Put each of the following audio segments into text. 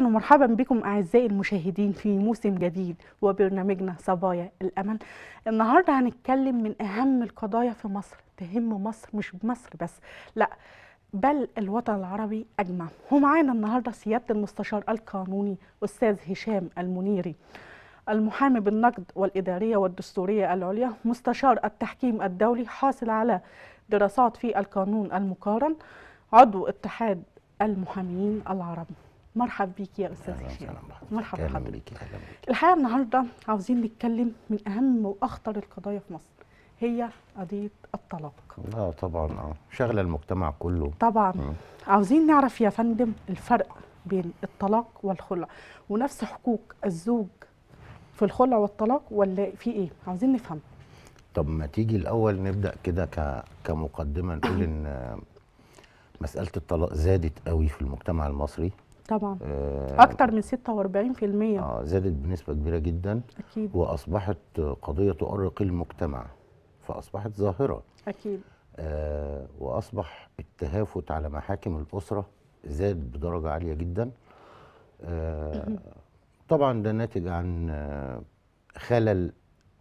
اهلا ومرحبا بكم اعزائي المشاهدين في موسم جديد وبرنامجنا صبايا الامل النهارده هنتكلم من اهم القضايا في مصر تهم مصر مش مصر بس لا بل الوطن العربي اجمع ومعانا النهارده سياده المستشار القانوني استاذ هشام المنيري المحامي بالنقد والاداريه والدستوريه العليا مستشار التحكيم الدولي حاصل على دراسات في القانون المقارن عضو اتحاد المحامين العرب مرحب بيك يا استاذ هشام مرحبا بحضرتك الحقيقه النهارده عاوزين نتكلم من اهم واخطر القضايا في مصر هي قضيه الطلاق اه طبعا اه شغله المجتمع كله طبعا مم. عاوزين نعرف يا فندم الفرق بين الطلاق والخلع ونفس حقوق الزوج في الخلع والطلاق ولا في ايه عاوزين نفهم طب ما تيجي الاول نبدا كده ك... كمقدمه نقول ان آه، مساله الطلاق زادت قوي في المجتمع المصري طبعا آه اكتر من 46% اه زادت بنسبه كبيره جدا اكيد واصبحت قضيه تؤرق المجتمع فاصبحت ظاهره اكيد آه واصبح التهافت على محاكم الاسره زاد بدرجه عاليه جدا آه طبعا ده ناتج عن آه، خلل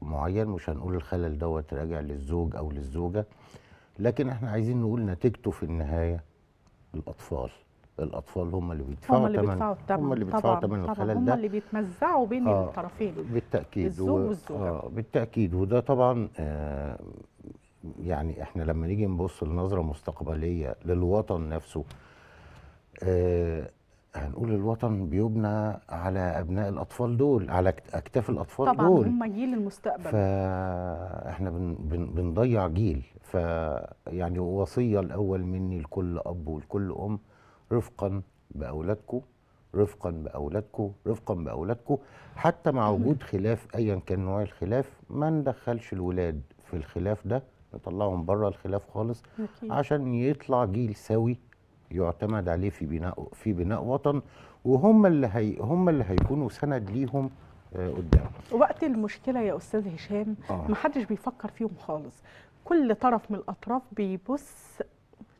معين مش هنقول الخلل دوت راجع للزوج او للزوجه لكن احنا عايزين نقول نتيجته في النهايه الاطفال الاطفال هم اللي بيدفعوا هم اللي بيدفعوا الثمن هم اللي بيدفعوا الثمن الخلل هم ده هم اللي بيتمزعوا بين آه الطرفين بالتاكيد الزوج والزوجه آه بالتاكيد وده طبعا آه يعني احنا لما نيجي نبص لنظره مستقبليه للوطن نفسه آه هنقول الوطن بيبنى على ابناء الاطفال دول على اكتاف الاطفال طبعًا دول طبعا هم جيل المستقبل فاحنا بن بن بنضيع جيل فيعني وصيه الاول مني لكل اب ولكل ام رفقا باولادكم رفقا باولادكم رفقا باولادكم حتى مع وجود خلاف ايا كان نوع الخلاف ما ندخلش الولاد في الخلاف ده نطلعهم بره الخلاف خالص أكيد. عشان يطلع جيل سوي يعتمد عليه في بناء في بناء وطن وهم اللي هي هم اللي هيكونوا سند ليهم آه، قدام وقت المشكله يا استاذ هشام آه. حدش بيفكر فيهم خالص كل طرف من الاطراف بيبص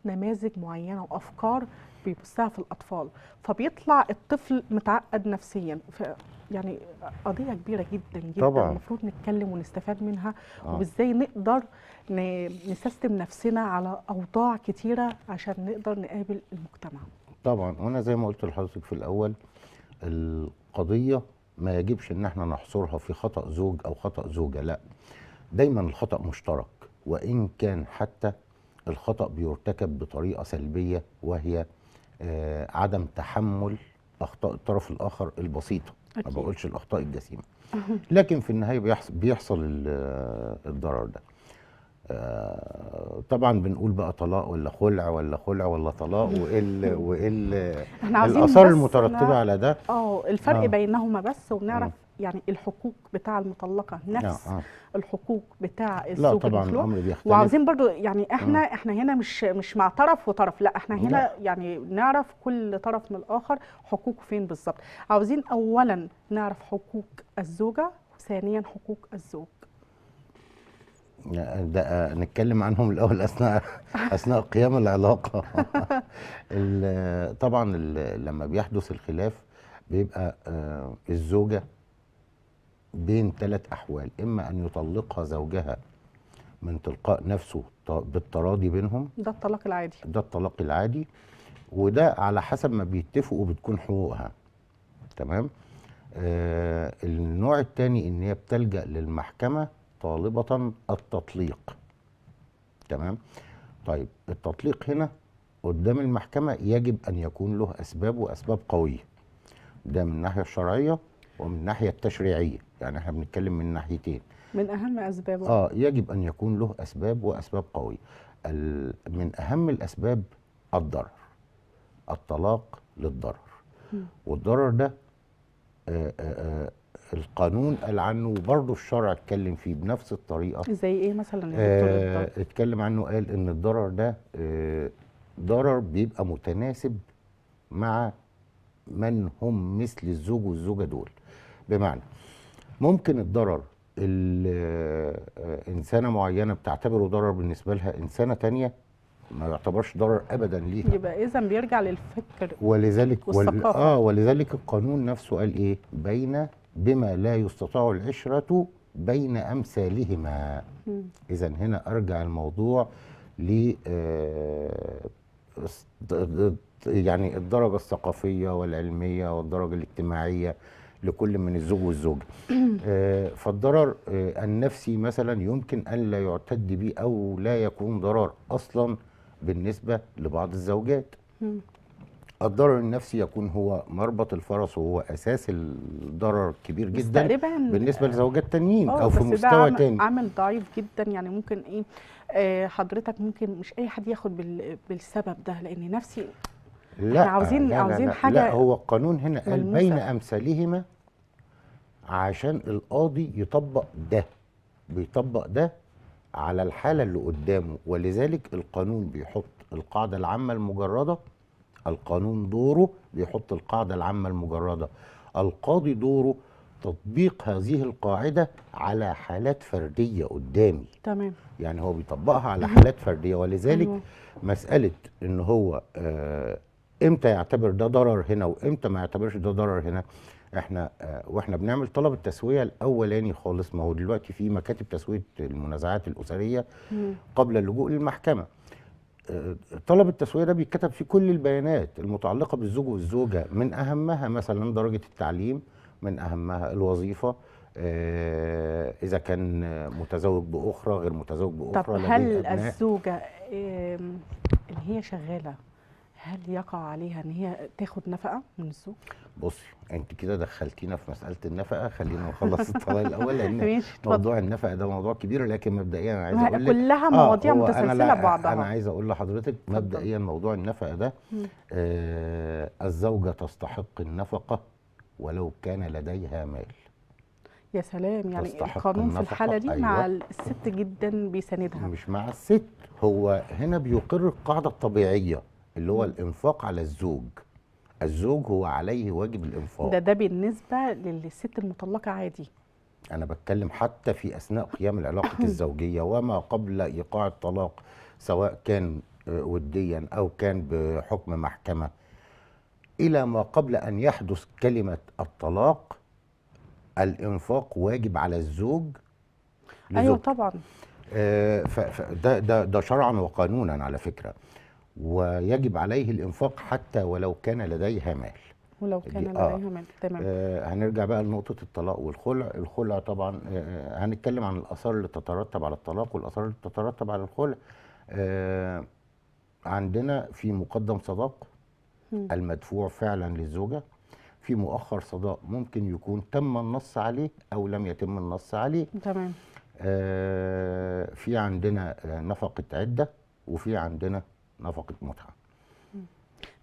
نماذج معينه وافكار بيبثها في الأطفال فبيطلع الطفل متعقد نفسيا يعني قضية كبيرة جدا جدا طبعا. المفروض نتكلم ونستفاد منها آه. وازاي نقدر نسيستم نفسنا على أوضاع كتيرة عشان نقدر نقابل المجتمع طبعا وانا زي ما قلت لحضرتك في الأول القضية ما يجبش ان احنا نحصرها في خطأ زوج او خطأ زوجة لا دايما الخطأ مشترك وان كان حتى الخطأ بيرتكب بطريقة سلبية وهي آه، عدم تحمل اخطاء الطرف الاخر البسيطه ما بقولش الاخطاء الجسيمه لكن في النهايه بيحصل بيحصل الضرر ده آه، طبعا بنقول بقى طلاق ولا خلع ولا خلع ولا طلاق وايه وايه الاثار المترتبه على ده اه الفرق آه. بينهما بس وبنعرف آه. يعني الحقوق بتاع المطلقه آه، نفس آه. الحقوق بتاع الزوج لا طبعا المخلوق. الامر بيختلف وعاوزين برضو يعني احنا آه. احنا هنا مش مش مع طرف وطرف لا احنا هنا لا. يعني نعرف كل طرف من الاخر حقوقه فين بالظبط عاوزين اولا نعرف حقوق الزوجه وثانيا حقوق الزوج ده نتكلم عنهم الاول اثناء اثناء قيام العلاقه طبعا لما بيحدث الخلاف بيبقى آه، الزوجه بين ثلاث أحوال إما أن يطلقها زوجها من تلقاء نفسه بالتراضي بينهم ده الطلاق العادي ده الطلاق العادي وده على حسب ما بيتفقوا بتكون حقوقها تمام آه النوع الثاني ان هي بتلجا للمحكمه طالبه التطليق تمام طيب التطليق هنا قدام المحكمه يجب ان يكون له اسباب واسباب قويه ده من الناحيه الشرعيه ومن الناحيه التشريعيه يعني احنا بنتكلم من ناحيتين من اهم اسبابه اه يجب ان يكون له اسباب واسباب قويه من اهم الاسباب الضرر الطلاق للضرر والضرر ده آآ آه، آآ آه، آه، القانون قال عنه وبرضه الشرع اتكلم فيه بنفس الطريقه زي ايه مثلا دكتور اتكلم عنه قال ان الضرر ده ضرر بيبقى متناسب مع من هم مثل الزوج والزوجه دول بمعنى ممكن الضرر اللي آه، انسانه معينه بتعتبره ضرر بالنسبه لها انسانه تانية ما يعتبرش ضرر ابدا ليها يبقى اذا بيرجع للفكر ولذلك وال... اه ولذلك القانون نفسه قال ايه بين بما لا يستطاع العشره بين امثالهما اذا هنا ارجع الموضوع ل آه، يعني الدرجه الثقافيه والعلميه والدرجه الاجتماعيه لكل من الزوج والزوجه آه، فالضرر آه، النفسي مثلا يمكن ان لا يعتد به او لا يكون ضرر اصلا بالنسبه لبعض الزوجات الضرر النفسي يكون هو مربط الفرس وهو اساس الضرر الكبير جدا بالنسبه آه، لزوجات تانيين او في مستوى تاني تاني عامل ضعيف جدا يعني ممكن ايه آه حضرتك ممكن مش اي حد ياخد بالسبب ده لان نفسي لا احنا عاوزين لا عاوزين لا حاجه لا هو القانون هنا قال بين امثالهما عشان القاضي يطبق ده بيطبق ده على الحاله اللي قدامه ولذلك القانون بيحط القاعده العامه المجرده القانون دوره بيحط القاعده العامه المجرده القاضي دوره تطبيق هذه القاعدة على حالات فردية قدامي تمام يعني هو بيطبقها على حالات فردية ولذلك أيوه. مسألة ان هو آه امتى يعتبر ده ضرر هنا وامتى ما يعتبرش ده ضرر هنا احنا آه، واحنا بنعمل طلب التسويه الاولاني خالص ما هو دلوقتي في مكاتب تسويه المنازعات الاسريه قبل اللجوء للمحكمه آه، طلب التسويه ده بيتكتب فيه كل البيانات المتعلقه بالزوج والزوجه من اهمها مثلا درجه التعليم من اهمها الوظيفه آه، اذا كان متزوج باخرى غير متزوج باخرى طب هل الزوجه اللي هي شغاله هل يقع عليها ان هي تاخد نفقه من الزوج؟ بصي انت كده دخلتينا في مساله النفقه خلينا نخلص الطلاق الاول لان موضوع النفقه ده موضوع كبير لكن مبدئيا انا عايز اقول لك كلها آه، مواضيع آه متسلسله ببعضها انا عايز اقول لحضرتك مبدئيا موضوع النفقه ده آه الزوجه تستحق النفقه ولو كان لديها مال يا سلام يعني القانون في الحاله دي أيوة. مع الست جدا بيساندها مش مع الست هو هنا بيقر القاعده الطبيعيه اللي هو الانفاق على الزوج الزوج هو عليه واجب الانفاق ده ده بالنسبه للست المطلقه عادي انا بتكلم حتى في اثناء قيام العلاقه الزوجيه وما قبل ايقاع الطلاق سواء كان آه، وديا او كان بحكم محكمه الى ما قبل ان يحدث كلمه الطلاق الانفاق واجب على الزوج لزوج. ايوه طبعا آه ده ده ده شرعا وقانونا على فكره ويجب عليه الإنفاق حتى ولو كان لديها مال ولو كان لديها آه. مال تمام آه هنرجع بقى لنقطة الطلاق والخلع الخلع طبعا آه،, آه هنتكلم عن الآثار اللي تترتب على الطلاق والآثار اللي تترتب على الخلع آه عندنا في مقدم صداق المدفوع فعلا للزوجة في مؤخر صداق ممكن يكون تم النص عليه أو لم يتم النص عليه تمام آه في عندنا آه، نفقة عدة وفي عندنا نفقه متعه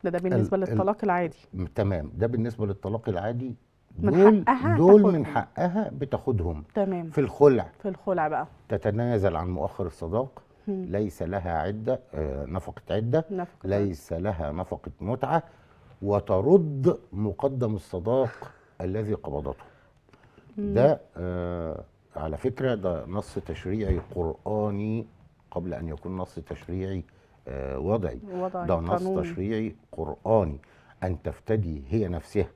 ده ده بالنسبه للطلاق العادي تمام ده بالنسبه للطلاق العادي من دول حقها دول من حقها بتاخدهم تمام في الخلع في الخلع بقى تتنازل عن مؤخر الصداق مم. ليس لها عده آه نفقه عده نفقة. ليس لها نفقه متعه وترد مقدم الصداق الذي قبضته مم. ده آه على فكره ده نص تشريعي قراني قبل ان يكون نص تشريعي وضعي, وضعي ده نص تشريعي قرآني أن تفتدي هي نفسها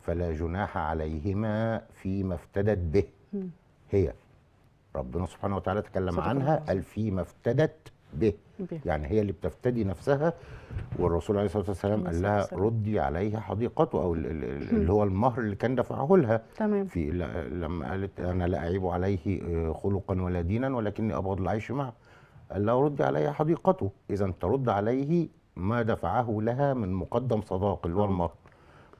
فلا جناح عليهما فيما افتدت به هي ربنا سبحانه وتعالى تكلم عنها قال فيما افتدت به يعني هي اللي بتفتدي نفسها والرسول عليه الصلاه والسلام قال لها ردي عليها حديقته او اللي هو المهر اللي كان دفعه لها تمام في لما قالت انا لا اعيب عليه آه، خلقا ولا دينا ولكني ابغض العيش معه قال لا رد علي حديقته إذا ترد عليه ما دفعه لها من مقدم صداق اللي هو نعم. المهر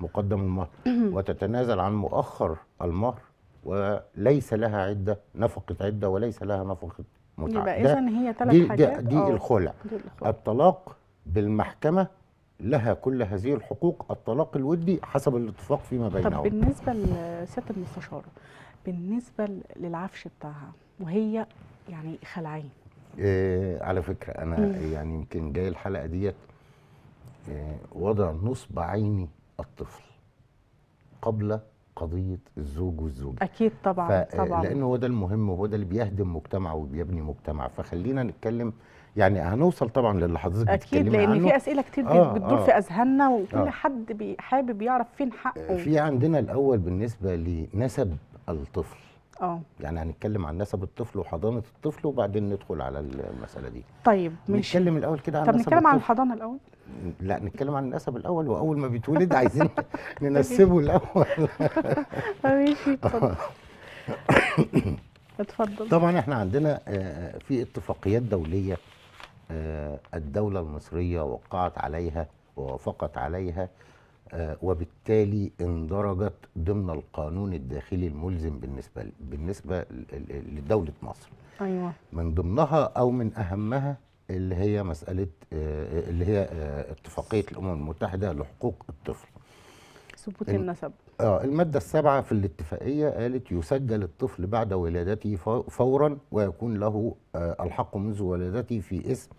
مقدم المهر وتتنازل عن مؤخر المهر وليس لها عدة نفقة عدة وليس لها نفقة متعة يبقى إذا هي ثلاث حاجات دي, آه. دي الخلع الطلاق بالمحكمة لها كل هذه الحقوق الطلاق الودي حسب الاتفاق فيما بينهم طب بالنسبة لست المستشارة بالنسبة للعفش بتاعها وهي يعني خلعين إيه على فكره انا مم. يعني يمكن جاي الحلقه ديت إيه وضع نصب عيني الطفل قبل قضيه الزوج والزوجه اكيد طبعا آه، طبعا لان هو ده المهم وهو ده اللي بيهدم مجتمع وبيبني مجتمع فخلينا نتكلم يعني هنوصل طبعا للي حضرتك اكيد لان عنه. في اسئله كتير آه بتدور آه في اذهاننا وكل آه حد حابب يعرف فين آه، حقه في عندنا الاول بالنسبه لنسب الطفل اه يعني هنتكلم عن نسب الطفل وحضانه الطفل وبعدين ندخل على المساله دي طيب ماشي نتكلم الاول كده عن طب نتكلم عن الحضانه الاول لا نتكلم عن النسب الاول واول ما بيتولد عايزين ننسبه طيب. الاول ماشي اتفضل اتفضل طبعا احنا عندنا آه، في اتفاقيات دوليه آه، الدوله المصريه وقعت عليها ووافقت عليها آه، وبالتالي اندرجت ضمن القانون الداخلي الملزم بالنسبه بالنسبه لدوله مصر. ايوه من ضمنها او من اهمها اللي هي مساله آه، اللي هي آه، اتفاقيه الامم المتحده لحقوق الطفل. ثبوت النسب. اه الماده السابعه في الاتفاقيه قالت يسجل الطفل بعد ولادته فورا ويكون له الحق منذ ولادته في اسم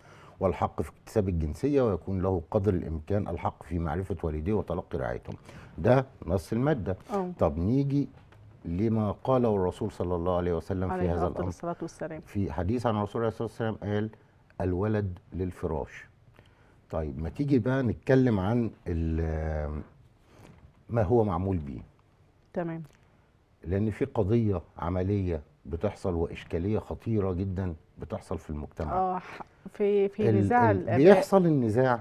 والحق في اكتساب الجنسية ويكون له قدر الإمكان الحق في معرفة والديه وتلقي رعايتهم ده نص المادة أوه. طب نيجي لما قاله الرسول صلى الله عليه وسلم عليه في هذا الأمر الصلاة والسلام. في حديث عن الرسول عليه الصلاة والسلام قال الولد للفراش طيب ما تيجي بقى نتكلم عن ما هو معمول به تمام لأن في قضية عملية بتحصل واشكاليه خطيره جدا بتحصل في المجتمع اه في في نزاع الاباء بيحصل النزاع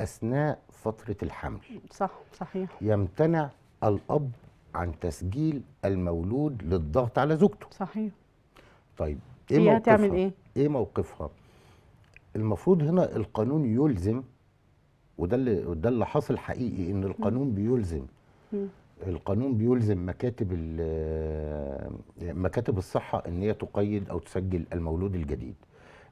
اثناء فتره الحمل صح صحيح يمتنع الاب عن تسجيل المولود للضغط على زوجته صحيح طيب ايه موقفها تعمل ايه ايه موقفها المفروض هنا القانون يلزم وده اللي ده اللي حاصل حقيقي ان القانون بيلزم القانون بيلزم مكاتب مكاتب الصحه ان هي تقيد او تسجل المولود الجديد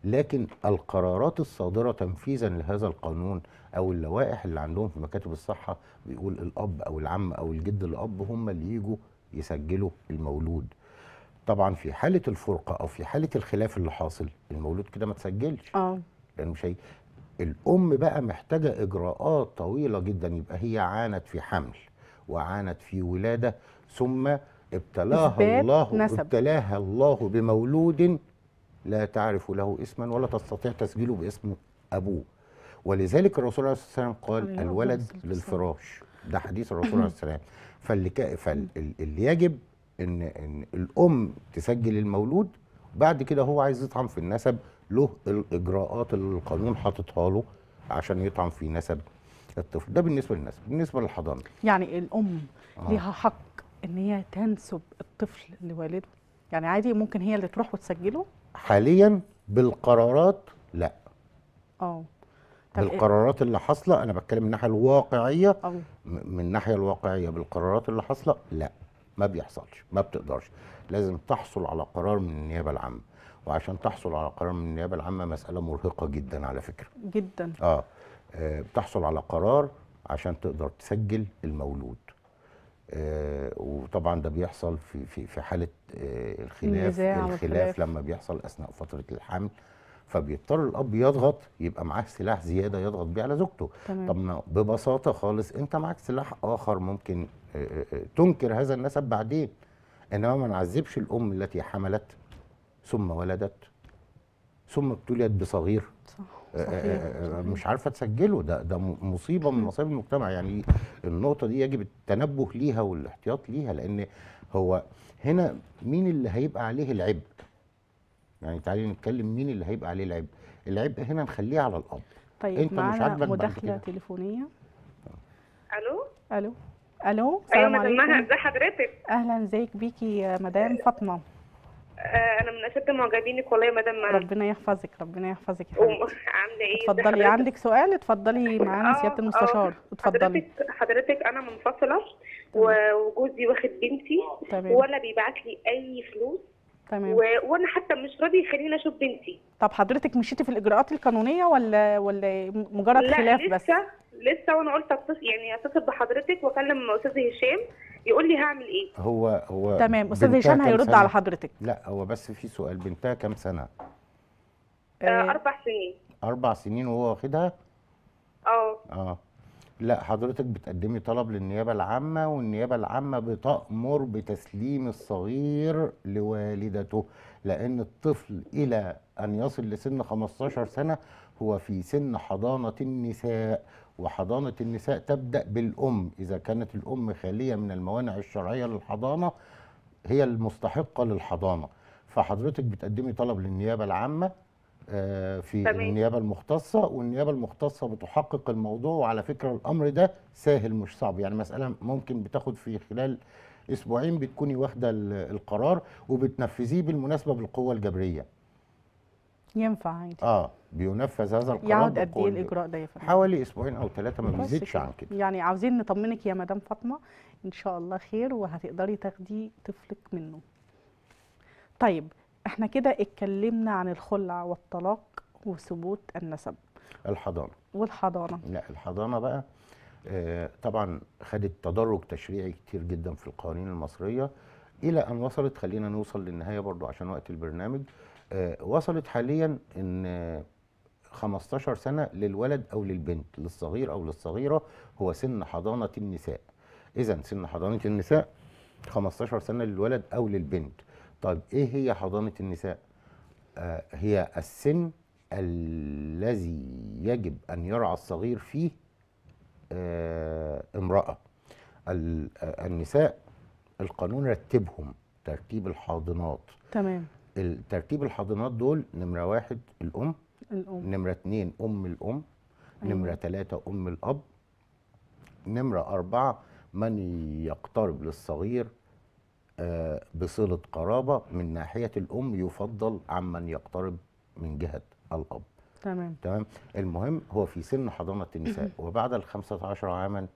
لكن القرارات الصادره تنفيذا لهذا القانون او اللوائح اللي عندهم في مكاتب الصحه بيقول الاب او العم او الجد الاب هم اللي يجوا يسجلوا المولود طبعا في حاله الفرقه او في حاله الخلاف اللي حاصل المولود كده ما تسجلش اه لانه مش الام بقى محتاجه اجراءات طويله جدا يبقى هي عانت في حمل وعانت في ولاده ثم ابتلاها الله نسب. ابتلاها الله بمولود لا تعرف له اسما ولا تستطيع تسجيله باسم ابوه ولذلك الرسول عليه الصلاه والسلام قال الولد للفراش ده حديث الرسول عليه الصلاه والسلام فاللي, فاللي يجب إن... ان الام تسجل المولود بعد كده هو عايز يطعم في النسب له الاجراءات اللي القانون حاططها له عشان يطعم في نسب الطفل ده بالنسبه للناس بالنسبه للحضانه يعني الام آه. ليها حق ان هي تنسب الطفل لوالده يعني عادي ممكن هي اللي تروح وتسجله حاليا بالقرارات لا اه إيه؟ بالقرارات اللي حاصله انا بتكلم من الناحيه الواقعيه أوه. من الناحيه الواقعيه بالقرارات اللي حاصله لا ما بيحصلش ما بتقدرش لازم تحصل على قرار من النيابه العامه وعشان تحصل على قرار من النيابه العامه مساله مرهقه جدا على فكره جدا اه آه، بتحصل على قرار عشان تقدر تسجل المولود آه، وطبعا ده بيحصل في في في حاله آه، الخلاف الخلاف لما بيحصل اثناء فتره الحمل فبيضطر الاب يضغط يبقى معاه سلاح زياده يضغط بيه على زوجته تمام. طب ببساطه خالص انت معاك سلاح اخر ممكن تنكر هذا النسب بعدين انما ما نعذبش الام التي حملت ثم ولدت ثم ابتليت بصغير صحيح. آه، آه، آه، مش عارفه تسجله ده ده مصيبه من مصايب المجتمع يعني النقطه دي يجب التنبه ليها والاحتياط ليها لان هو هنا مين اللي هيبقى عليه العبء يعني تعالي نتكلم مين اللي هيبقى عليه العبء العبء هنا نخليه على الاب طيب انت مش عاجبك مداخله تليفونيه الو الو الو أيوة، السلام أيوة عليكم مدام ازي حضرتك اهلا ازيك بيكي يا مدام فاطمه آه، انا من اشد معجبينك والله يا مدام ربنا يحفظك ربنا يحفظك يا حبيبتي عامله ايه اتفضلي عندك سؤال اتفضلي معانا آه، سياده المستشار آه، اتفضلي حضرتك حضرتك انا منفصله وجوزي واخد بنتي تمام. ولا بيبعت لي اي فلوس تمام و... وانا حتى مش راضي يخليني اشوف بنتي طب حضرتك مشيتي في الاجراءات القانونيه ولا ولا مجرد لا خلاف لسه بس لسه وانا قلت اتصل يعني اتصل بحضرتك واكلم استاذ هشام يقول لي هعمل ايه هو هو تمام استاذ هشام هيرد على حضرتك لا هو بس في سؤال بنتها كام سنه آه، آه، اربع سنين اربع سنين وهو واخدها اه اه لا حضرتك بتقدمي طلب للنيابه العامه والنيابه العامه بتامر بتسليم الصغير لوالدته لان الطفل الى ان يصل لسن 15 سنه هو في سن حضانه النساء وحضانة النساء تبدأ بالأم إذا كانت الأم خالية من الموانع الشرعية للحضانة هي المستحقة للحضانة فحضرتك بتقدمي طلب للنيابة العامة آه، في تمام. النيابة المختصة والنيابة المختصة بتحقق الموضوع وعلى فكرة الأمر ده سهل مش صعب يعني مسألة ممكن بتاخد في خلال أسبوعين بتكوني واخدة القرار وبتنفذيه بالمناسبة بالقوة الجبرية ينفع عادي اه بينفذ هذا القرار يقعد قد ايه الاجراء ده يا فندم؟ حوالي اسبوعين او ثلاثه ما بيزيدش عن كده يعني عاوزين نطمنك يا مدام فاطمه ان شاء الله خير وهتقدري تاخدي طفلك منه. طيب احنا كده اتكلمنا عن الخلع والطلاق وثبوت النسب. الحضانه. والحضانه. لا الحضانه بقى آه، طبعا خدت تدرج تشريعي كتير جدا في القوانين المصريه الى ان وصلت خلينا نوصل للنهايه برضو عشان وقت البرنامج آه، وصلت حاليا ان 15 آه، سنه للولد او للبنت للصغير او للصغيره هو سن حضانه النساء اذا سن حضانه النساء 15 سنه للولد او للبنت طيب ايه هي حضانه النساء آه هي السن الذي يجب ان يرعى الصغير فيه آه امراه آه، النساء القانون رتبهم ترتيب الحاضنات تمام الترتيب الحاضنات دول نمره واحد الام الام نمره اتنين ام الام أيوة. نمره تلاته ام الاب نمره اربعه من يقترب للصغير آه، بصله قرابه من ناحيه الام يفضل عمن يقترب من جهه الاب تمام تمام المهم هو في سن حضانه النساء وبعد ال 15 عاما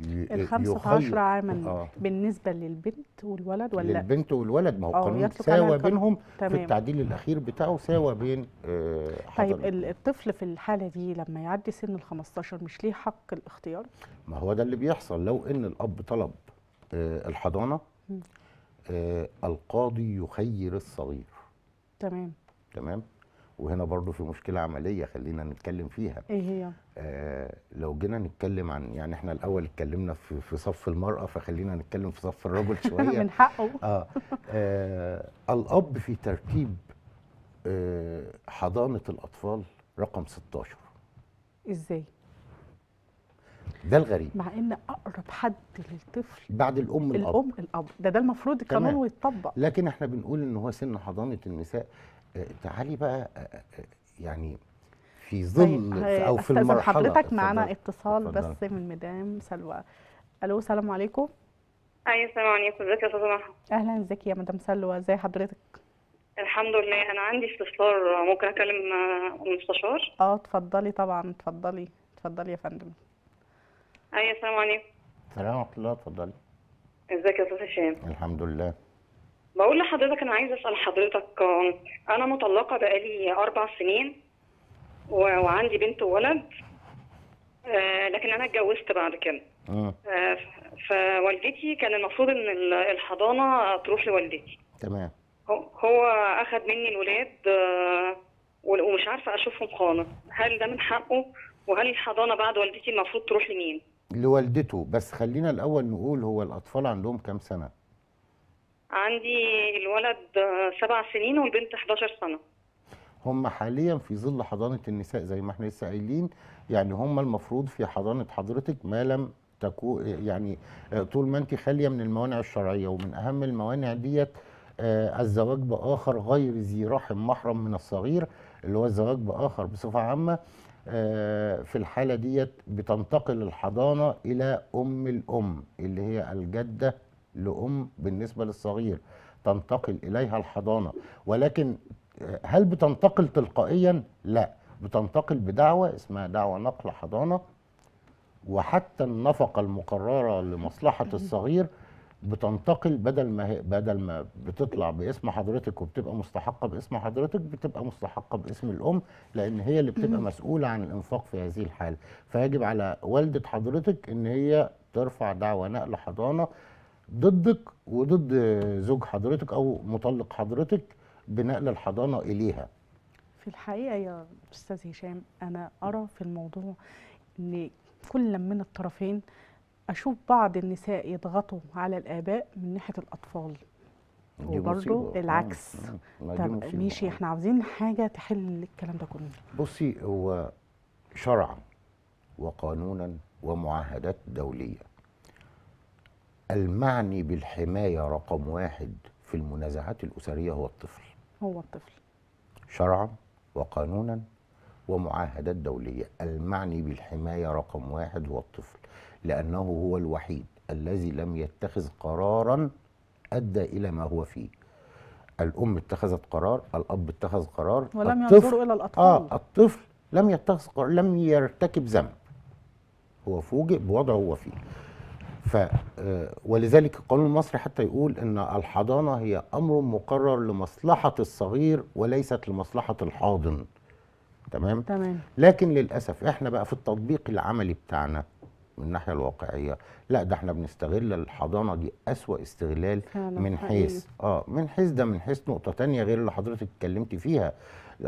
ال 15 عاما آه. بالنسبه للبنت والولد ولا للبنت والولد ما هو القانون ساوى بينهم تمام. في التعديل الاخير بتاعه ساوى بين آه طيب الطفل في الحاله دي لما يعدي سن ال 15 مش ليه حق الاختيار؟ ما هو ده اللي بيحصل لو ان الاب طلب آه الحضانه آه القاضي يخير الصغير تمام تمام وهنا برضو في مشكله عمليه خلينا نتكلم فيها ايه هي آه لو جينا نتكلم عن يعني احنا الاول اتكلمنا في, في صف المراه فخلينا نتكلم في صف الرجل شويه من حقه آه, آه الاب في ترتيب آه حضانه الاطفال رقم 16 ازاي ده الغريب مع ان اقرب حد للطفل بعد الام الاب الام الاب ده ده المفروض القانون يتطبق لكن احنا بنقول ان هو سن حضانه النساء تعالي بقى آه، آه، آه، يعني في طيب، ظل او في المرحله حضرتك معانا اتصال بس من مدام سلوى الو السلام عليكم ايوه السلام عليكم ازيك يا استاذه اهلا ازيك يا مدام سلوى ازي حضرتك الحمد لله انا عندي استفسار ممكن اكلم المستشار اه اتفضلي طبعا اتفضلي اتفضلي يا فندم ايوه السلام عليكم السلام ورحمه الله اتفضلي ازيك يا استاذ هشام الحمد لله بقول لحضرتك انا عايزه اسال حضرتك انا مطلقه بقالي اربع سنين وعندي بنت وولد آه، لكن انا اتجوزت بعد كده آه. آه، فوالدتي كان المفروض ان الحضانه تروح لوالدتي تمام هو اخذ مني الولاد آه، ومش عارفه اشوفهم خالص هل ده من حقه وهل الحضانه بعد والدتي المفروض تروح لمين لوالدته بس خلينا الاول نقول هو الاطفال عندهم كام سنه عندي الولد سبع سنين والبنت 11 سنه هم حاليا في ظل حضانه النساء زي ما احنا لسه قايلين يعني هم المفروض في حضانه حضرتك ما لم تكو يعني طول ما انت خاليه من الموانع الشرعيه ومن اهم الموانع ديت آه، الزواج باخر غير ذي رحم محرم من الصغير اللي هو الزواج باخر بصفه عامه آه، في الحاله ديت بتنتقل الحضانه الى ام الام اللي هي الجده لأم بالنسبة للصغير تنتقل إليها الحضانة ولكن هل بتنتقل تلقائيا؟ لا بتنتقل بدعوة اسمها دعوة نقل حضانة وحتى النفقة المقررة لمصلحة الصغير بتنتقل بدل ما هي بدل ما بتطلع باسم حضرتك وبتبقى مستحقه باسم حضرتك بتبقى مستحقه باسم الام لان هي اللي بتبقى مسؤوله عن الانفاق في هذه الحاله فيجب على والده حضرتك ان هي ترفع دعوه نقل حضانه ضدك وضد زوج حضرتك او مطلق حضرتك بنقل الحضانه اليها في الحقيقه يا استاذ هشام انا ارى في الموضوع ان كل من الطرفين اشوف بعض النساء يضغطوا على الاباء من ناحيه الاطفال وبرده آه، العكس آه، طب ماشي احنا عاوزين حاجه تحل الكلام ده كله بصي هو شرعا وقانونا ومعاهدات دوليه المعني بالحماية رقم واحد في المنازعات الأسرية هو الطفل هو الطفل شرعا وقانونا ومعاهدات دولية المعني بالحماية رقم واحد هو الطفل لأنه هو الوحيد الذي لم يتخذ قرارا أدى إلى ما هو فيه الأم اتخذت قرار الأب اتخذ قرار ولم ينظروا إلى الأطفال آه الطفل لم يتخذ قرار لم يرتكب ذنب هو فوجئ بوضعه هو فيه ف آه، ولذلك القانون المصري حتى يقول ان الحضانه هي امر مقرر لمصلحه الصغير وليست لمصلحه الحاضن تمام تمام لكن للاسف احنا بقى في التطبيق العملي بتاعنا من الناحيه الواقعيه لا ده احنا بنستغل الحضانه دي اسوا استغلال من حيث اه من حيث ده من حيث نقطه تانية غير اللي حضرتك اتكلمتي فيها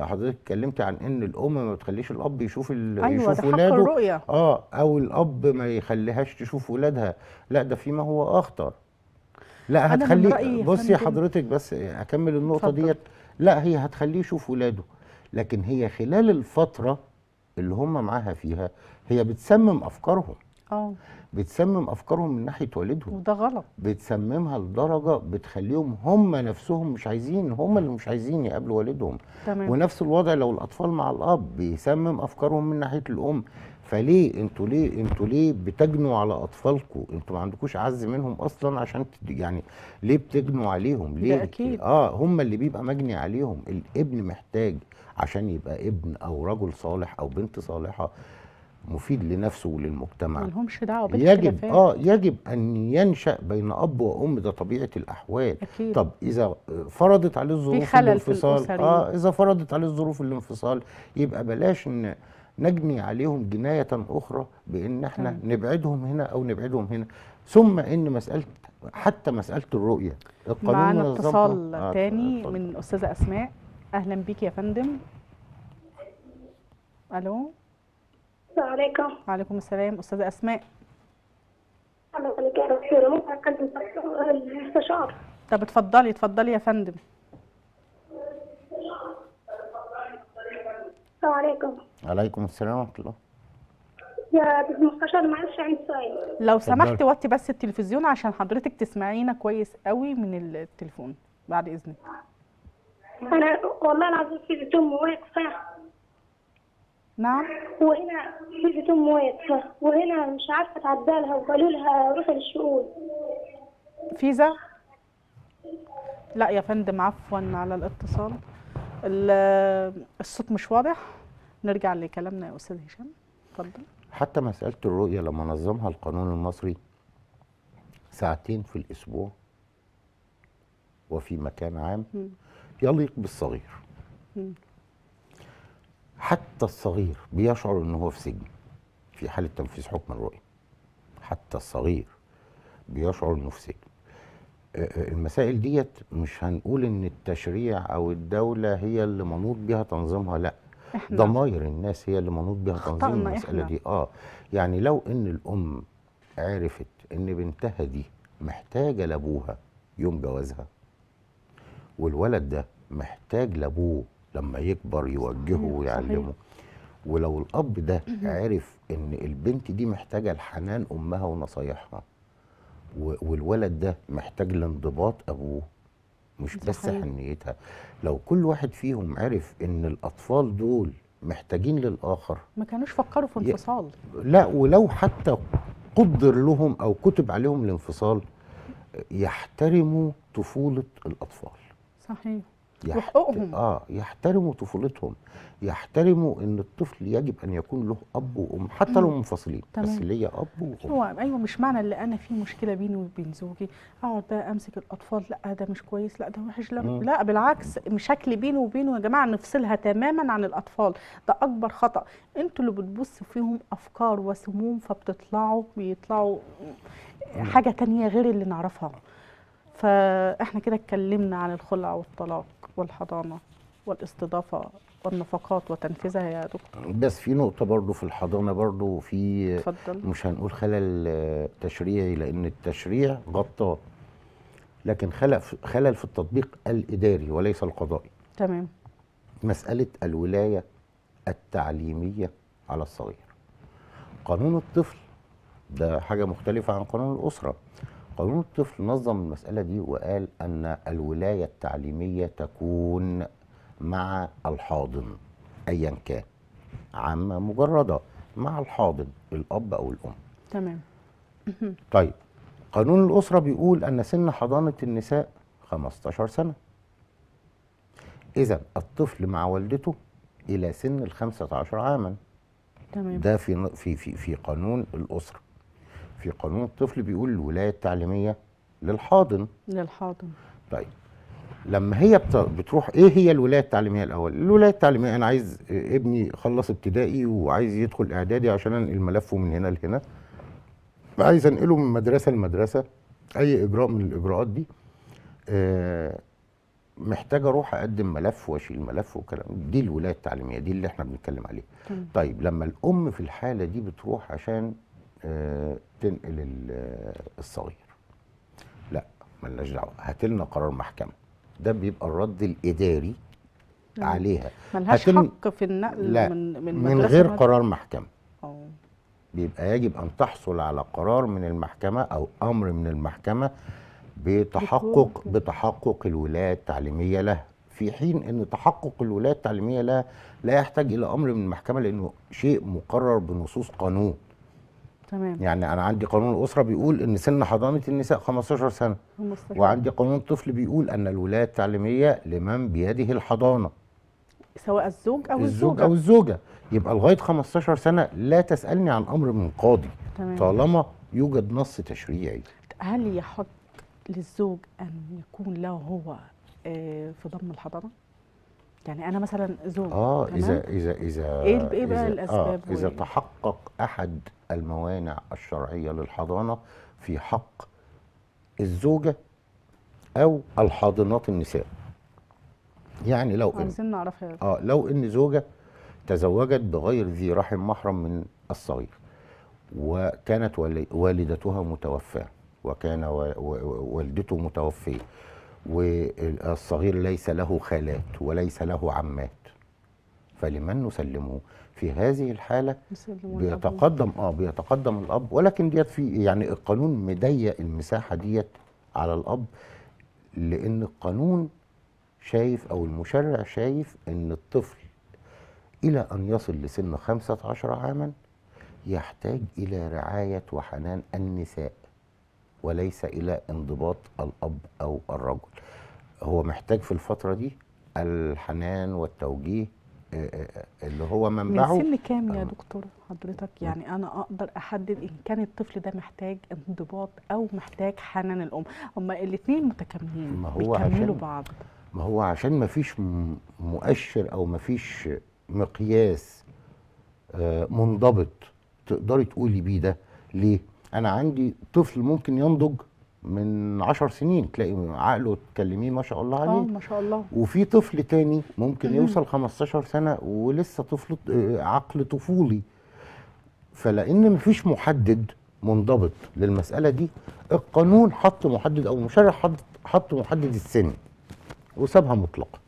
حضرتك اتكلمت عن ان الام ما بتخليش الاب يشوف ال... أيوة يشوف ولاده الرؤية. اه او الاب ما يخليهاش تشوف ولادها لا ده فيما هو اخطر لا هتخلي بصي حضرتك بس اكمل النقطه ديت لا هي هتخليه يشوف ولاده لكن هي خلال الفتره اللي هم معاها فيها هي بتسمم افكارهم اه بتسمم افكارهم من ناحيه والدهم وده غلط بتسممها لدرجه بتخليهم هم نفسهم مش عايزين هم اللي مش عايزين يقابلوا والدهم تمام. ونفس الوضع لو الاطفال مع الاب بيسمم افكارهم من ناحيه الام فليه انتوا ليه انتوا ليه بتجنوا على اطفالكم انتوا ما عندكوش عز منهم اصلا عشان يعني ليه بتجنوا عليهم ليه ده أكيد. اه هم اللي بيبقى مجني عليهم الابن محتاج عشان يبقى ابن او رجل صالح او بنت صالحه مفيد لنفسه وللمجتمع ملهمش دعوه يجب اه يجب ان ينشا بين اب وام ده طبيعه الاحوال أكيد. طب اذا فرضت عليه الظروف الانفصال اه اذا فرضت عليه الظروف الانفصال يبقى بلاش ان نجني عليهم جنايه اخرى بان احنا م. نبعدهم هنا او نبعدهم هنا ثم ان مساله حتى مساله الرؤيه القانون معانا اتصال ثاني تاني آه من استاذه اسماء اهلا بيك يا فندم الو السلام عليكم وعليكم السلام استاذه اسماء طب اتفضلي اتفضلي يا فندم السلام عليكم وعليكم السلام ورحمه الله يا مستشار معلش عندي سؤال لو سمحت وطي بس التلفزيون عشان حضرتك تسمعينا كويس قوي من التليفون بعد اذنك انا والله العظيم في دم واقفه نعم وهنا شفت أم ويت وهنا مش عارفة تعدلها وقالوا لها روحي للشؤون فيزا لا يا فندم عفوا على الاتصال الصوت مش واضح نرجع لكلامنا يا استاذ هشام اتفضل حتى مساله الرؤيه لما نظمها القانون المصري ساعتين في الاسبوع وفي مكان عام يليق بالصغير حتى الصغير بيشعر ان هو في سجن في حاله تنفيذ حكم الرؤيه حتى الصغير بيشعر انه في سجن آه، آه، المسائل ديت مش هنقول ان التشريع او الدوله هي اللي منوط بها تنظيمها لا ضماير الناس هي اللي منوط بها تنظيم المساله دي اه يعني لو ان الام عرفت ان بنتها دي محتاجه لابوها يوم جوازها والولد ده محتاج لابوه لما يكبر يوجهه ويعلمه ولو الاب ده عرف ان البنت دي محتاجه لحنان امها ونصايحها والولد ده محتاج لانضباط ابوه مش بس حنيتها لو كل واحد فيهم عرف ان الاطفال دول محتاجين للاخر ما كانوش فكروا في انفصال لا ولو حتى قدر لهم او كتب عليهم الانفصال يحترموا طفوله الاطفال صحيح وحقوقهم اه يحترموا طفولتهم يحترموا ان الطفل يجب ان يكون له اب وام حتى لو منفصلين بس ليا اب وام هو ايوه مش معنى اللي انا في مشكله بيني وبين زوجي اقعد بقى امسك الاطفال لا ده مش كويس لا ده وحش لا لا بالعكس مشاكل بيني وبينه يا جماعه نفصلها تماما عن الاطفال ده اكبر خطا انتوا اللي بتبصوا فيهم افكار وسموم فبتطلعوا بيطلعوا حاجه تانية غير اللي نعرفها فاحنا كده اتكلمنا عن الخلع والطلاق والحضانة والاستضافة والنفقات وتنفيذها يا دكتور بس في نقطة برضو في الحضانة برضو في اتفضل. مش هنقول خلل تشريعي لأن التشريع غطاه لكن خلل في التطبيق الإداري وليس القضائي تمام مسألة الولاية التعليمية على الصغير قانون الطفل ده حاجة مختلفة عن قانون الأسرة قانون الطفل نظم المسألة دي وقال أن الولاية التعليمية تكون مع الحاضن أيا كان عامة مجردة مع الحاضن الأب أو الأم تمام طيب قانون الأسرة بيقول أن سن حضانة النساء 15 سنة إذا الطفل مع والدته إلى سن ال 15 عاما تمام ده في في في, في قانون الأسرة في قانون الطفل بيقول الولايه التعليميه للحاضن للحاضن طيب لما هي بتروح ايه هي الولايه التعليميه الاول الولايه التعليميه انا عايز ابني خلص ابتدائي وعايز يدخل اعدادي عشان انقل ملفه من هنا لهنا عايز انقله من مدرسه لمدرسه اي اجراء من الاجراءات دي آه محتاج اروح اقدم ملف واشيل ملف وكلام دي الولايه التعليميه دي اللي احنا بنتكلم عليها طيب لما الام في الحاله دي بتروح عشان آه، تنقل آه، الصغير لا ملناش دعوه هات لنا قرار محكمه ده بيبقى الرد الاداري عليها ملهاش حق في النقل لا من من, من غير مدرسة. قرار محكمه أوه. بيبقى يجب ان تحصل على قرار من المحكمه او امر من المحكمه بتحقق بتحقق الولايه التعليميه لها في حين ان تحقق الولايه التعليميه لها لا يحتاج الى امر من المحكمه لانه شيء مقرر بنصوص قانون تمام يعني انا عندي قانون الاسره بيقول ان سن حضانه النساء 15 سنه 15. وعندي قانون الطفل بيقول ان الولايه التعليميه لمن بيده الحضانه سواء الزوج او الزوجة. الزوج او الزوجه يبقى لغايه 15 سنه لا تسالني عن امر من قاضي تمام. طالما يوجد نص تشريعي هل يحق للزوج ان يكون له هو آه، في ضمن الحضانه يعني انا مثلا زوج اه اذا اذا اذا ايه, إيه بقى إذا آه، الاسباب آه بقى الاسباب آه اذا تحقق احد الموانع الشرعيه للحضانه في حق الزوجه او الحاضنات النساء يعني لو ان نعرفها اه لو ان زوجه تزوجت بغير ذي رحم محرم من الصغير وكانت والدتها متوفاه وكان والدته متوفيه والصغير ليس له خالات وليس له عمات فلمن نسلمه في هذه الحالة بيتقدم اه بيتقدم الأب ولكن ديت في يعني القانون مضيق المساحة ديت على الأب لأن القانون شايف أو المشرع شايف أن الطفل إلى أن يصل لسن 15 عاما يحتاج إلى رعاية وحنان النساء وليس إلى انضباط الأب أو الرجل هو محتاج في الفترة دي الحنان والتوجيه آه، آه، آه، اللي هو منبعه من سن كام يا دكتور حضرتك يعني انا اقدر احدد ان كان الطفل ده محتاج انضباط او محتاج حنان الام هما الاثنين متكاملين ما هو عشان بعض ما هو عشان ما فيش مؤشر او ما فيش مقياس منضبط تقدري تقولي بيه ده ليه انا عندي طفل ممكن ينضج من 10 سنين تلاقي عقله تكلميه ما شاء الله آه، عليه ما شاء الله وفي طفل تاني ممكن مم. يوصل 15 سنه ولسه طفل عقل طفولي فلان مفيش محدد منضبط للمساله دي القانون حط محدد او المشرع حط حط محدد السن وسابها مطلقه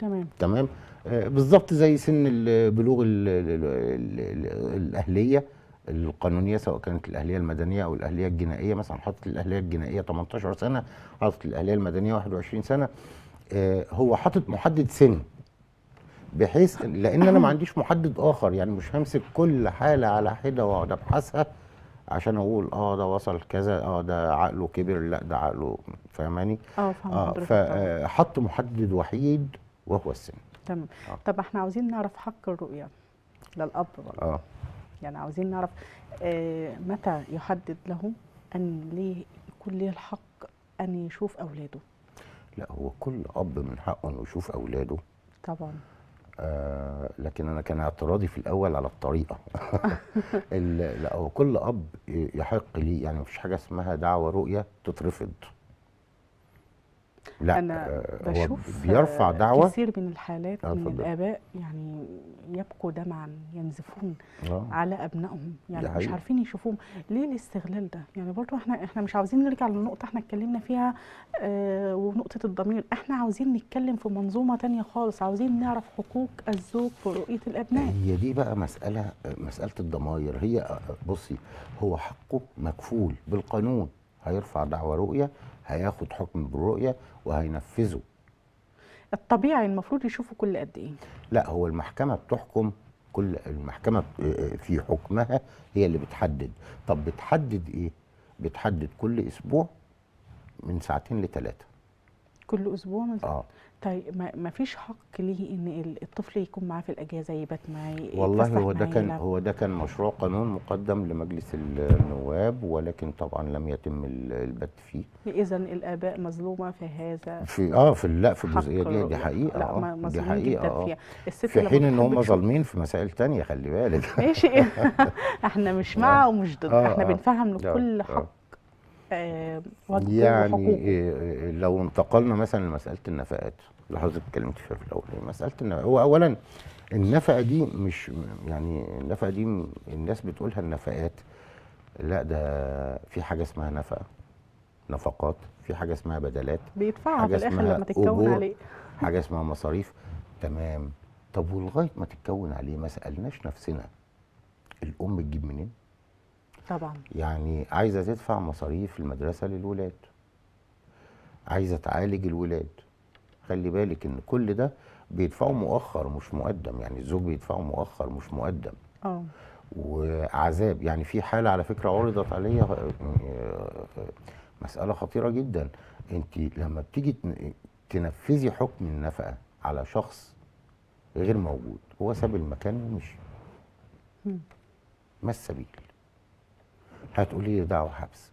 تمام تمام آه بالظبط زي سن بلوغ الاهليه القانونيه سواء كانت الاهليه المدنيه او الاهليه الجنائيه مثلا حطت الاهليه الجنائيه 18 سنه حطت الاهليه المدنيه 21 سنه آه، هو حاطط محدد سن بحيث لان انا ما عنديش محدد اخر يعني مش همسك كل حاله على حده واقعد ابحثها عشان اقول اه ده وصل كذا اه ده عقله كبر لا ده عقله فهماني اه فحط آه، آه، محدد وحيد وهو السن تمام طب احنا عاوزين نعرف حق الرؤيه للاب برضه اه يعني عاوزين نعرف آه، متى يحدد له أن ليه يكون ليه الحق أن يشوف أولاده لا هو كل أب من حقه أنه يشوف أولاده طبعا آه لكن أنا كان اعتراضي في الأول على الطريقة لا هو كل أب يحق ليه يعني مفيش حاجة اسمها دعوة رؤية تترفض لا أنا آه، بشوف بيرفع آه، دعوة كثير من الحالات من آه، الآباء يعني يبكوا دمعا ينزفون آه. على أبنائهم يعني مش حقيقة. عارفين يشوفوهم ليه الاستغلال ده يعني برضو احنا احنا مش عاوزين نرجع للنقطة احنا اتكلمنا فيها اه ونقطة الضمير احنا عاوزين نتكلم في منظومة تانية خالص عاوزين نعرف حقوق الزوج في رؤية الأبناء هي دي بقى مسألة مسألة الضماير هي بصي هو حقه مكفول بالقانون هيرفع دعوى رؤية هياخد حكم بالرؤية وهينفذه الطبيعي المفروض يشوفه كل قد ايه لا هو المحكمة بتحكم كل المحكمة في حكمها هي اللي بتحدد طب بتحدد ايه بتحدد كل اسبوع من ساعتين لثلاثة كل اسبوع من ساعتين آه. طيب ما فيش حق ليه ان الطفل يكون معاه في الاجازه يبات معاه والله هو ده كان هو ده كان مشروع قانون مقدم لمجلس النواب ولكن طبعا لم يتم البت فيه اذا الاباء مظلومه في هذا في اه في لا في الجزئيه دي دي حقيقه لا آه، دي حقيقه آه في حين ان هم ظالمين في مسائل تانية خلي بالك ماشي احنا مش مع آه. ومش ضد آه احنا آه بنفهم لكل آه. حق آه، واجبين يعني آه، آه، لو انتقلنا مثلا لمساله النفقات اللي حضرتك اتكلمت فيها في الاول مساله النفقات هو اولا النفقه دي مش يعني النفقه دي الناس بتقولها النفقات لا ده في حاجه اسمها نفقه نفقات في حاجه اسمها بدلات بيدفعها في الاخر لما تتكون عليه حاجه اسمها مصاريف تمام طب ولغايه ما تتكون عليه ما سالناش نفسنا الام تجيب منين طبعا يعني عايزه تدفع مصاريف المدرسه للولاد عايزه تعالج الولاد خلي بالك ان كل ده بيدفعوا مؤخر مش مقدم يعني الزوج بيدفعه مؤخر مش مقدم اه وعذاب يعني في حاله على فكره عرضت عليا آه، آه، مساله خطيره جدا انت لما بتيجي تنفذي حكم النفقه على شخص غير موجود هو ساب المكان ومشي ما السبيل هتقولي لي دعوه حبس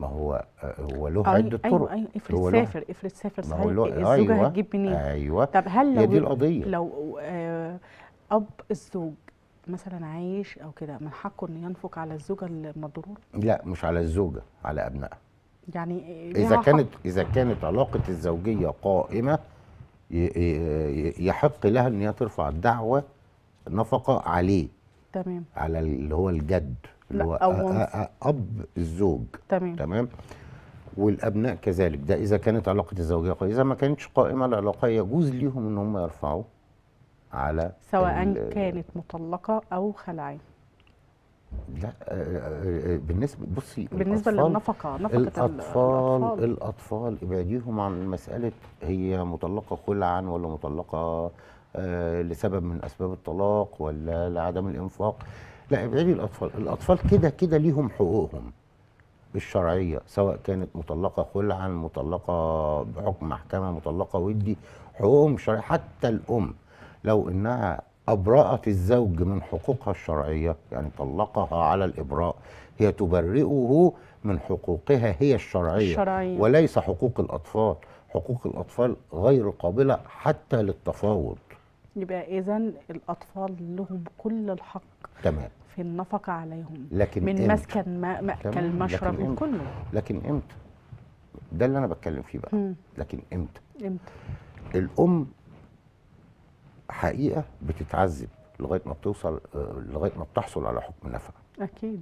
ما هو آه، هو له عده أيوة، طرق ايوه ايوه افرض هو سافر افرض سافر صحيح إيه، الزوجه أيوة هتجيب منين ايوه طب هل لو دي القضيه لو آه، اب الزوج مثلا عايش او كده من حقه انه ينفق على الزوجه المضروره لا مش على الزوجه على ابنائها يعني اذا كانت اذا كانت علاقه الزوجيه قائمه يحق لها ان هي ترفع الدعوه نفقه عليه تمام على اللي هو الجد لا هو اب الزوج تمام تمام والابناء كذلك ده اذا كانت علاقه الزوجيه قائمه اذا ما كانتش قائمه العلاقه يجوز ليهم ان هم يرفعوا على سواء كانت مطلقه او خلعين لا بالنسبه بصي بالنسبه للنفقه نفقه الاطفال الاطفال, الأطفال ابعديهم عن مساله هي مطلقه خلعا ولا مطلقه آه، لسبب من اسباب الطلاق ولا لعدم الانفاق لا ابعدي الاطفال الاطفال كده كده ليهم حقوقهم الشرعيه سواء كانت مطلقه خلعا مطلقه بحكم محكمه مطلقه ودي حقوقهم الشرعيه حتى الام لو انها ابرات الزوج من حقوقها الشرعيه يعني طلقها على الابراء هي تبرئه من حقوقها هي الشرعيه, الشرعية. وليس حقوق الاطفال حقوق الاطفال غير قابله حتى للتفاوض يبقى اذا الاطفال لهم كل الحق تمام في النفقة عليهم لكن من إمت؟ مسكن ما مأكل مشرب لكن كله لكن امتى ده اللي انا بتكلم فيه بقى م. لكن امتى امتى الام حقيقة بتتعذب لغاية ما بتوصل آه، لغاية ما بتحصل على حكم نفقة اكيد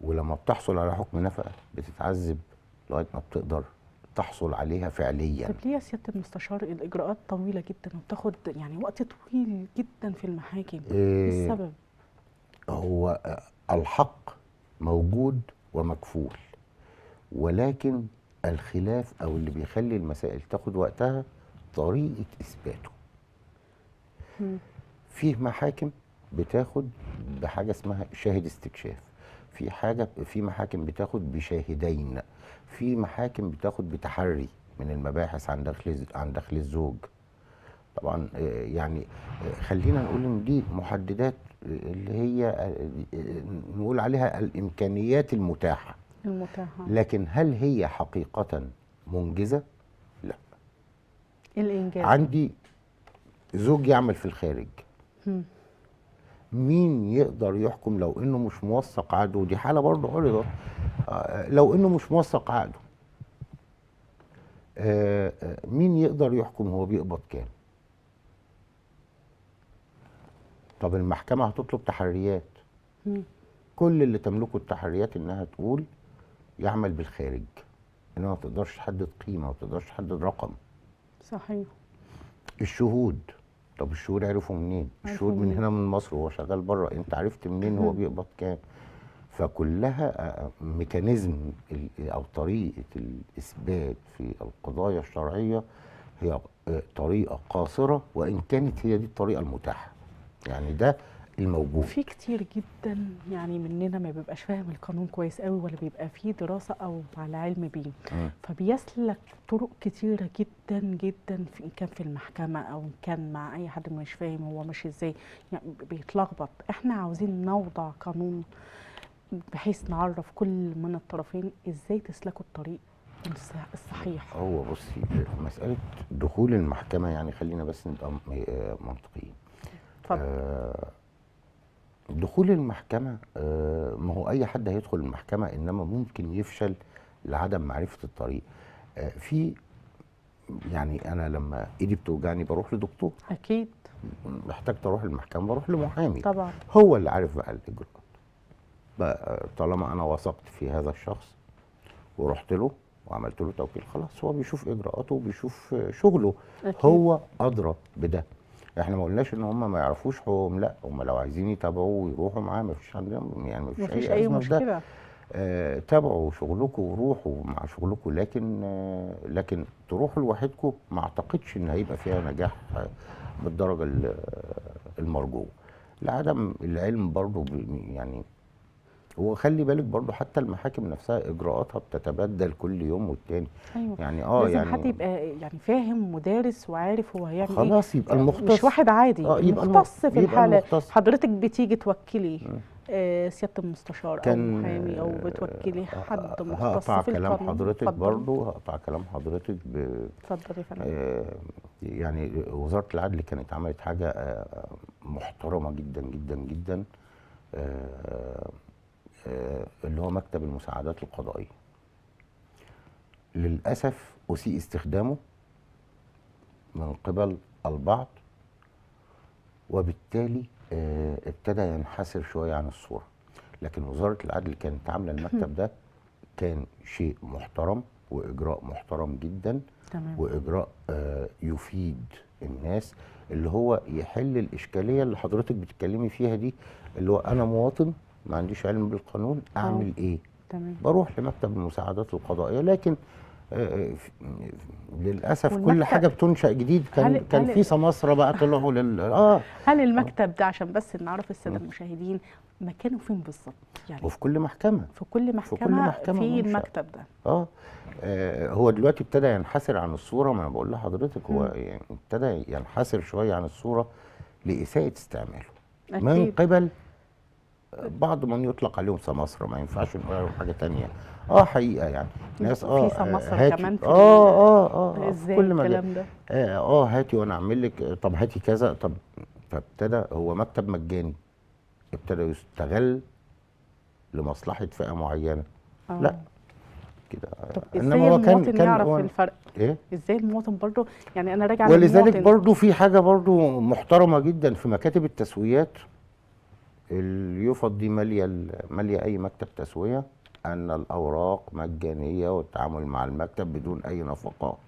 ولما بتحصل على حكم نفقة بتتعذب لغايه ما بتقدر تحصل عليها فعليا طب ليه يا سياده المستشار الاجراءات طويله جدا وبتاخد يعني وقت طويل جدا في المحاكم آه، إيه السبب هو الحق موجود ومكفول ولكن الخلاف او اللي بيخلي المسائل تاخد وقتها طريقه اثباته فيه محاكم بتاخد بحاجه اسمها شاهد استكشاف في حاجه في محاكم بتاخد بشاهدين في محاكم بتاخد بتحري من المباحث عن دخل عن دخل الزوج طبعا آه، يعني آه، خلينا نقول ان دي محددات اللي هي نقول عليها الامكانيات المتاحه المتاحه لكن هل هي حقيقه منجزه لا الانجاز عندي زوج يعمل في الخارج مين يقدر يحكم لو انه مش موثق عقده ودي حاله برضه عرضت آه، لو انه مش موثق عقده آه، آه، مين يقدر يحكم هو بيقبض كام طب المحكمه هتطلب تحريات مم. كل اللي تملكه التحريات انها تقول يعمل بالخارج انها ما تقدرش تحدد قيمه ما تقدرش تحدد رقم صحيح الشهود طب الشهود عرفوا منين؟ الشهود من هنا من مصر وهو شغال بره انت عرفت منين هو بيقبض كام؟ فكلها آه، آه، ميكانيزم آه، او طريقه الاثبات في القضايا الشرعيه هي طريقه قاصره وان كانت هي دي الطريقه المتاحه. يعني ده الموجود في كتير جدا يعني مننا ما بيبقاش فاهم القانون كويس قوي ولا بيبقى فيه دراسه او على علم بيه م. فبيسلك طرق كتيره جدا جدا في ان كان في المحكمه او ان كان مع اي حد مش فاهم هو ماشي ازاي يعني بيتلخبط احنا عاوزين نوضع قانون بحيث نعرف كل من الطرفين ازاي تسلكوا الطريق الصحيح هو بصي مساله دخول المحكمه يعني خلينا بس نبقى آه، منطقيين اتفضل آه، دخول المحكمة آه، ما هو أي حد هيدخل المحكمة إنما ممكن يفشل لعدم معرفة الطريق آه، في يعني أنا لما إيدي بتوجعني بروح لدكتور أكيد احتجت أروح المحكمة بروح لمحامي طبعا هو اللي عارف بقى الإجراءات طالما أنا وثقت في هذا الشخص ورحت له وعملت له توكيل خلاص هو بيشوف إجراءاته وبيشوف شغله أكيد. هو أدرى بده احنا ما قلناش ان هم ما يعرفوش حقوقهم لا هم لو عايزين يتابعوه ويروحوا معاه ما فيش عندهم يعني ما فيش اي, أي مشكله آه تابعوا شغلكم وروحوا مع شغلكم لكن آه لكن تروحوا لوحدكم ما اعتقدش ان هيبقى فيها نجاح بالدرجه المرجوه لعدم العلم برضه يعني وخلي بالك برضو حتى المحاكم نفسها اجراءاتها بتتبدل كل يوم والتاني أيوة. يعني اه لازم يعني حد يبقى يعني فاهم ودارس وعارف هو هيعمل يعني خلاص يبقى يعني المختص مش واحد عادي آه يبقى المختص في الحاله المختص. حضرتك بتيجي توكلي آه سياده المستشار او محامي او آه، بتوكلي آه، حد آه، مختص هقطع في كلام حضرتك برضو هقطع كلام حضرتك ب اتفضل يا فندم آه يعني وزاره العدل كانت عملت حاجه آه محترمه جدا جدا جدا آه آه، اللي هو مكتب المساعدات القضائيه للاسف اسيء استخدامه من قبل البعض وبالتالي آه، ابتدى ينحسر شويه عن الصوره لكن وزاره العدل كانت عامله المكتب ده كان شيء محترم واجراء محترم جدا تمام. واجراء آه، يفيد الناس اللي هو يحل الاشكاليه اللي حضرتك بتتكلمي فيها دي اللي هو انا مواطن ما عنديش علم بالقانون اعمل أوه. ايه تمام. بروح لمكتب المساعدات القضائيه لكن آه، آه، للاسف كل حاجه بتنشا جديد كان هل كان في سماسره بقى طلعوا لل اه هل المكتب ده عشان بس نعرف الساده المشاهدين مكانه فين بالظبط يعني وفي كل محكمه في كل محكمه في, كل محكمة في المكتب ده آه. اه هو دلوقتي ابتدى ينحسر عن الصوره ما انا بقول لحضرتك هو يعني ابتدى ينحسر شويه عن الصوره لاساءه استعماله أكيد. من قبل بعض من يطلق عليهم سماسرة ما ينفعش نقول عليهم حاجة تانية اه حقيقة يعني ناس اه في سماسرة كمان في آه،, اه اه اه ازاي كل ما الكلام ده اه اه هاتي وانا اعمل لك طب هاتي كذا طب فابتدى هو مكتب مجاني ابتدى يستغل لمصلحة فئة معينة آه. لا كده طب انما هو كان كان يعرف هو الفرق ايه ازاي المواطن برضه يعني انا راجع ولذلك برضه في حاجه برضه محترمه جدا في مكاتب التسويات اليوفط دي ماليه ماليه اي مكتب تسويه ان الاوراق مجانيه والتعامل مع المكتب بدون اي نفقات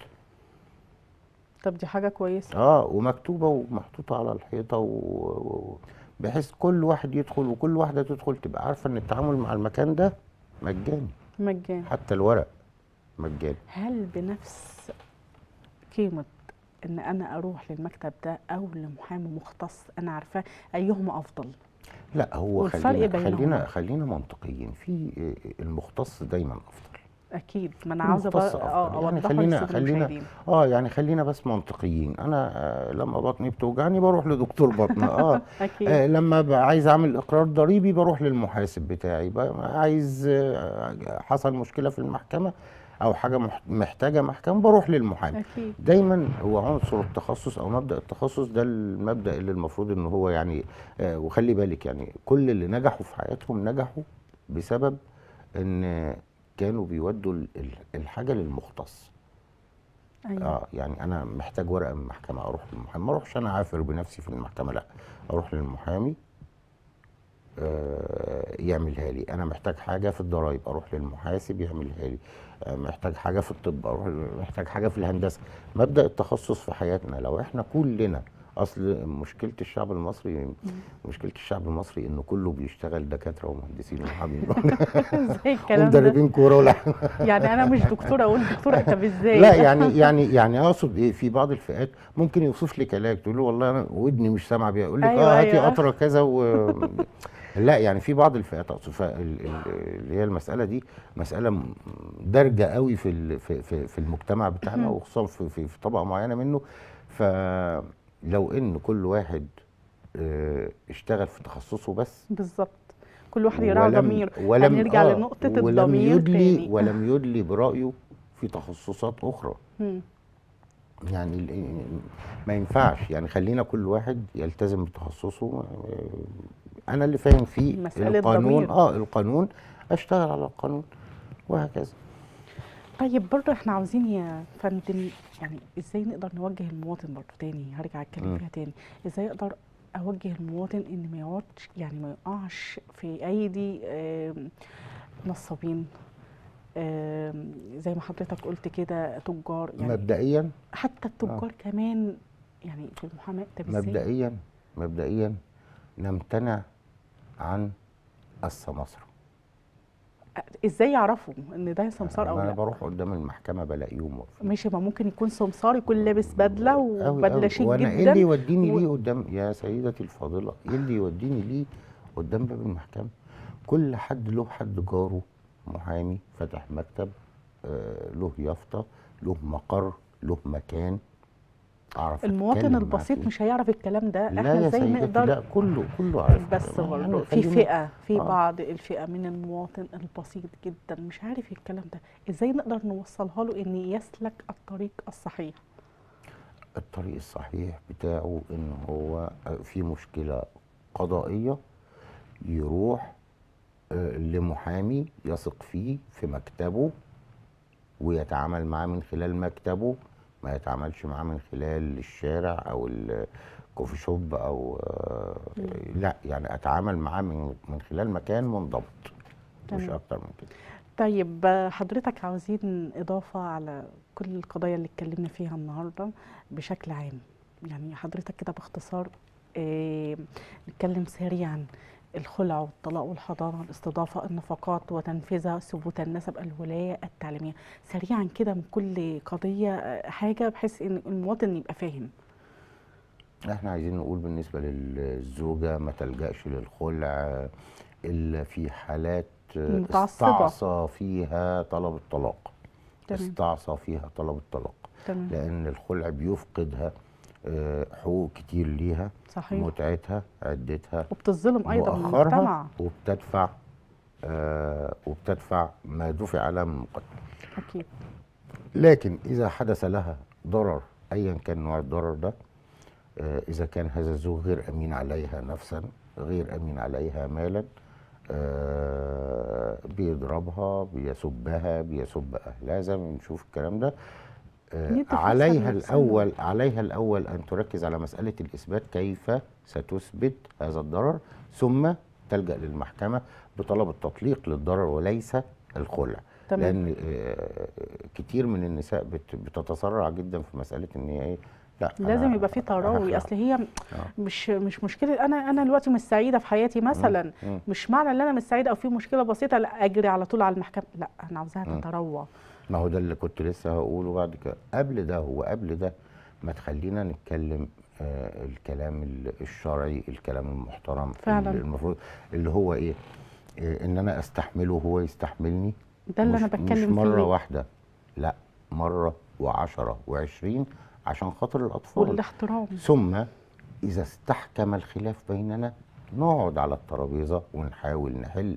طب دي حاجه كويسه اه ومكتوبه ومحطوطه على الحيطه و... بحيث كل واحد يدخل وكل واحده تدخل تبقى عارفه ان التعامل مع المكان ده مجاني مجاني حتى الورق مجاني هل بنفس قيمه ان انا اروح للمكتب ده او لمحامي مختص انا عارفاه ايهما افضل لا هو خلينا خلينا خلينا منطقيين في آه، المختص دايما افضل اكيد ما انا عاوزه اه يعني خلينا خلينا اه يعني خلينا بس منطقيين انا آه، لما بطني بتوجعني بروح لدكتور بطن آه. اه, أكيد. آه لما عايز اعمل اقرار ضريبي بروح للمحاسب بتاعي عايز حصل مشكله في المحكمه او حاجه محتاجه محكمه بروح للمحامي أكيد. دايما هو عنصر التخصص او مبدا التخصص ده المبدا اللي المفروض ان هو يعني آه وخلي بالك يعني كل اللي نجحوا في حياتهم نجحوا بسبب ان كانوا بيودوا الحاجه للمختص أيوة. اه يعني انا محتاج ورقه من المحكمه اروح للمحامي ما اروحش انا عافر بنفسي في المحكمه لا اروح للمحامي آه يعملها لي انا محتاج حاجه في الضرايب اروح للمحاسب يعملها لي آه، محتاج حاجه في الطب اروح محتاج حاجه في الهندسه مبدا التخصص في حياتنا لو احنا كلنا اصل مشكله الشعب المصري مشكله الشعب المصري انه كله بيشتغل دكاتره ومهندسين ومحامين ازاي الكلام ومدربين كوره ولا يعني انا مش دكتوره اقول دكتوره طب ازاي لا يعني يعني يعني اقصد ايه في بعض الفئات ممكن يوصف لك علاج تقول له والله انا ودني مش سامعه بيها يقول لك أيوة اه هاتي أيوة. قطره كذا و لا يعني في بعض الفئات اقصد اللي هي المساله دي مساله دارجه قوي في في في المجتمع بتاعنا وخصوصا في, في طبقه معينه منه ف لو ان كل واحد آه، اشتغل في تخصصه بس بالظبط كل واحد يراعي ضميره ولم هنرجع آه لنقطه ولم يدلي تاني. ولم يدلي برايه في تخصصات اخرى م. يعني ما ينفعش يعني خلينا كل واحد يلتزم بتخصصه آه، انا اللي فاهم فيه القانون ضمير. اه القانون اشتغل على القانون وهكذا طيب برضه احنا عاوزين يا فندم يعني ازاي نقدر نوجه المواطن برضه تاني هرجع اتكلم فيها تاني ازاي اقدر اوجه المواطن ان ما يقعدش يعني ما يقعش في ايدي نصابين زي ما حضرتك قلت كده تجار يعني مبدئيا حتى التجار آه. كمان يعني في المحاماه طب مبدئيا مبدئيا نمتنع عن السماسره ازاي يعرفوا ان ده سمسار او لا؟ انا بروح قدام المحكمه بلاقيهم واقفين ماشي ما ممكن يكون سمسار يكون لابس بدله وبدله شيك جدا وانا ايه اللي يوديني و... ليه قدام يا سيدتي الفاضله ايه اللي يوديني ليه قدام باب المحكمه؟ كل حد له حد جاره محامي فتح مكتب آه له يافطه له مقر له مكان أعرف المواطن البسيط مش هيعرف الكلام ده احنا ازاي نقدر لا كله كله عارف بس برضه في فئه في آه. بعض الفئه من المواطن البسيط جدا مش عارف الكلام ده ازاي نقدر نوصلها له ان يسلك الطريق الصحيح الطريق الصحيح بتاعه ان هو آه، في مشكله قضائيه يروح آه، لمحامي يثق فيه في مكتبه ويتعامل معاه من خلال مكتبه ما يتعاملش معاه من خلال الشارع او الكوفي شوب او آه، لا يعني اتعامل معاه من من خلال مكان منضبط مش اكتر من كده طيب حضرتك عاوزين اضافه على كل القضايا اللي اتكلمنا فيها النهارده بشكل عام يعني حضرتك كده باختصار آه، نتكلم سريعا الخلع والطلاق والحضانة الاستضافة النفقات وتنفيذها ثبوت النسب الولاية التعليمية سريعا كده من كل قضية آه، حاجة بحيث ان المواطن يبقى فاهم احنا عايزين نقول بالنسبة للزوجة ما تلجأش للخلع إلا في حالات آه، متعصبة. استعصى فيها طلب الطلاق تمام. استعصى فيها طلب الطلاق تمام. لأن الخلع بيفقدها آه، حقوق كتير ليها صحيح. متعتها عدتها وبتظلم ايضا مؤخرها وبتدفع آه وبتدفع ما دفع على من مقدم اكيد لكن اذا حدث لها ضرر ايا كان نوع الضرر ده آه اذا كان هذا الزوج غير امين عليها نفسا غير امين عليها مالا آه بيضربها بيسبها بيسب اهلها زي ما بنشوف الكلام ده آه، عليها الأول عليها الأول أن تركز على مسألة الإثبات كيف ستثبت هذا الضرر ثم تلجأ للمحكمة بطلب التطليق للضرر وليس الخلع تمام. لأن آه، كتير من النساء بتتسرع جدا في مسألة إن هي إيه، لا لازم يبقى في تراوي اصل هي آه. مش مش مشكله انا انا دلوقتي مش سعيده في حياتي مثلا مش معنى ان انا مش سعيده او في مشكله بسيطه لا اجري على طول على المحكمه لا انا عاوزاها تتروى ما هو ده اللي كنت لسه هقوله بعد كده قبل ده هو قبل ده ما تخلينا نتكلم آه الكلام الشرعي الكلام المحترم فعلا اللي المفروض اللي هو ايه آه ان انا استحمله وهو يستحملني ده اللي انا بتكلم فيه مش مره فيه. واحده لا مره وعشرة وعشرين عشان خاطر الاطفال والاحترام ثم اذا استحكم الخلاف بيننا نقعد على الترابيزه ونحاول نحل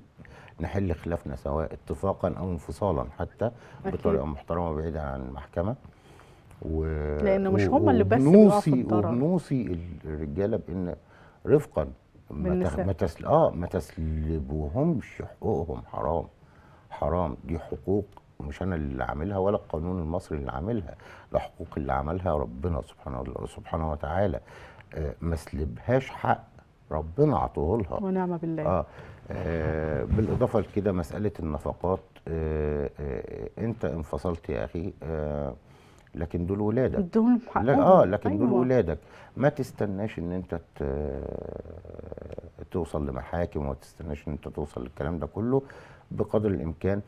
نحل خلافنا سواء اتفاقا او انفصالا حتى بطريقه محترمه بعيدا عن المحكمه و... لانه مش هم اللي بس بنوصي وبنوصي الرجاله بان رفقا ما, ما تسل... اه ما تسلبوهمش حقوقهم حرام حرام دي حقوق مش انا اللي عاملها ولا القانون المصري اللي عاملها ده حقوق اللي عملها ربنا سبحانه سبحانه وتعالى آه، ما سلبهاش حق ربنا عطوه لها ونعم بالله اه آه، بالاضافه لكده مساله النفقات آه، آه، انت انفصلت يا اخي لكن دول ولادك دول لا اه لكن أيوة. دول ولادك ما تستناش ان انت توصل لمحاكم وما تستناش ان انت توصل للكلام ده كله بقدر الامكان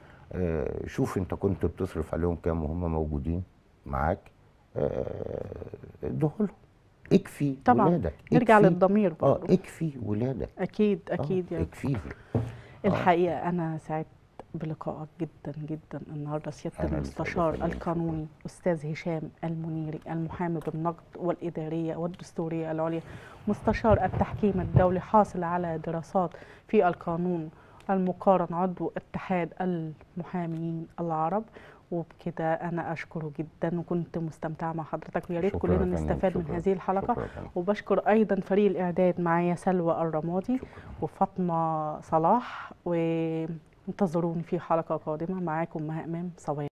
شوف انت كنت بتصرف عليهم كام وهم موجودين معاك اديهولهم اكفي طبعا ولادك نرجع للضمير اه اكفي ولادك اكيد آه، اكيد يعني اكفيهم الحقيقه انا سعدت بلقائك جدا جدا النهارده سياده المستشار القانوني استاذ هشام المنيري المحامي بالنقد والاداريه والدستوريه العليا مستشار التحكيم الدولي حاصل على دراسات في القانون المقارن عضو اتحاد المحامين العرب وبكده انا اشكره جدا وكنت مستمتعه مع حضرتك ويا ريت كلنا نستفاد من هذه الحلقه وبشكر ايضا فريق الاعداد معايا سلوى الرمادي وفاطمه صلاح وانتظروني في حلقه قادمه معاكم مها امام صبايا